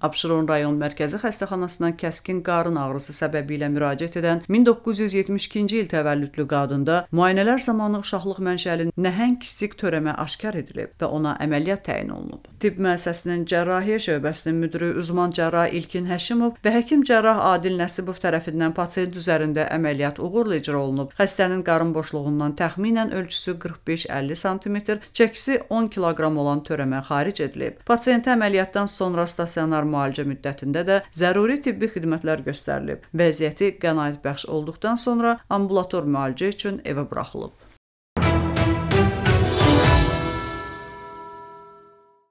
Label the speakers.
Speaker 1: Abşeron rayon mərkəzi xəstəxanasına kəskin qarın ağrısı səbəbilə müraciət edən 1972-ci il təvəllüdlü qadında müayinələr zamanı uşaqlıq mənşəli nəhəng kiçik törəmə aşkar edilib və ona əməliyyat təyin olunub. Tibb müəssisəsinin cərrahiyyə şöbəsinin müdiri uzman cərrah İlkin Həşimov və həkim cərrah Adil Nəsibov tərəfindən pasiyent üzərində əməliyyat uğurla icra olunub. Xəstənin qarın boşluğundan təxminən ölçüsü 45-50 sm, çəkisi 10 kq olan törəmə xaric edilib. Pasiyentə əməliyyatdan sonra stasionar müalicə müddətində də zəruri tibbi xidmətlər göstərilib. Vəziyyəti qənaətbəxş olduqdan sonra ambulator müalicə üçün evə buraxılıb.